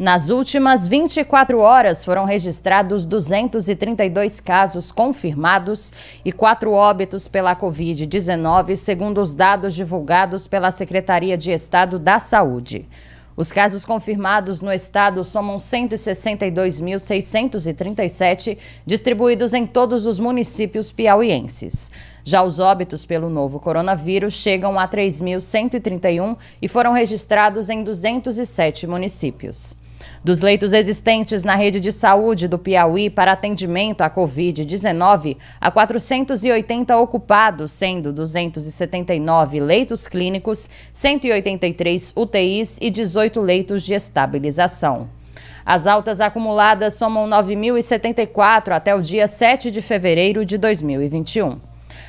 Nas últimas 24 horas foram registrados 232 casos confirmados e quatro óbitos pela Covid-19, segundo os dados divulgados pela Secretaria de Estado da Saúde. Os casos confirmados no estado somam 162.637, distribuídos em todos os municípios piauienses. Já os óbitos pelo novo coronavírus chegam a 3.131 e foram registrados em 207 municípios. Dos leitos existentes na rede de saúde do Piauí para atendimento à Covid-19, há 480 ocupados, sendo 279 leitos clínicos, 183 UTIs e 18 leitos de estabilização. As altas acumuladas somam 9.074 até o dia 7 de fevereiro de 2021.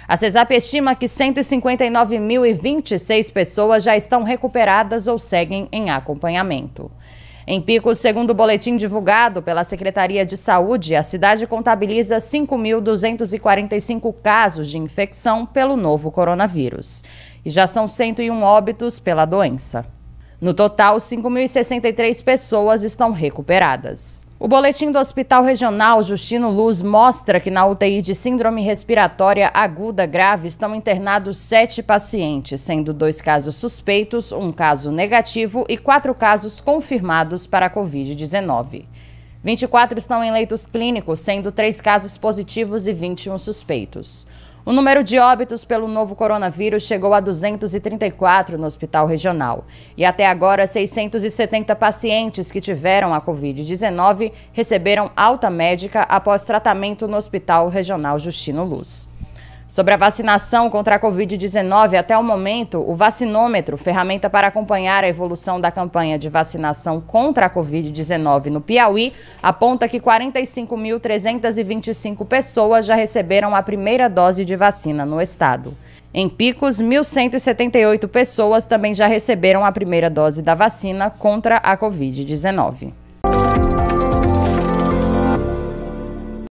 A CESAP estima que 159.026 pessoas já estão recuperadas ou seguem em acompanhamento. Em Picos, segundo o boletim divulgado pela Secretaria de Saúde, a cidade contabiliza 5.245 casos de infecção pelo novo coronavírus. E já são 101 óbitos pela doença. No total, 5.063 pessoas estão recuperadas. O boletim do Hospital Regional Justino Luz mostra que na UTI de síndrome respiratória aguda grave estão internados sete pacientes, sendo dois casos suspeitos, um caso negativo e quatro casos confirmados para a Covid-19. 24 estão em leitos clínicos, sendo três casos positivos e 21 suspeitos. O número de óbitos pelo novo coronavírus chegou a 234 no hospital regional. E até agora, 670 pacientes que tiveram a Covid-19 receberam alta médica após tratamento no Hospital Regional Justino Luz. Sobre a vacinação contra a Covid-19, até o momento, o vacinômetro, ferramenta para acompanhar a evolução da campanha de vacinação contra a Covid-19 no Piauí, aponta que 45.325 pessoas já receberam a primeira dose de vacina no estado. Em Picos, 1.178 pessoas também já receberam a primeira dose da vacina contra a Covid-19.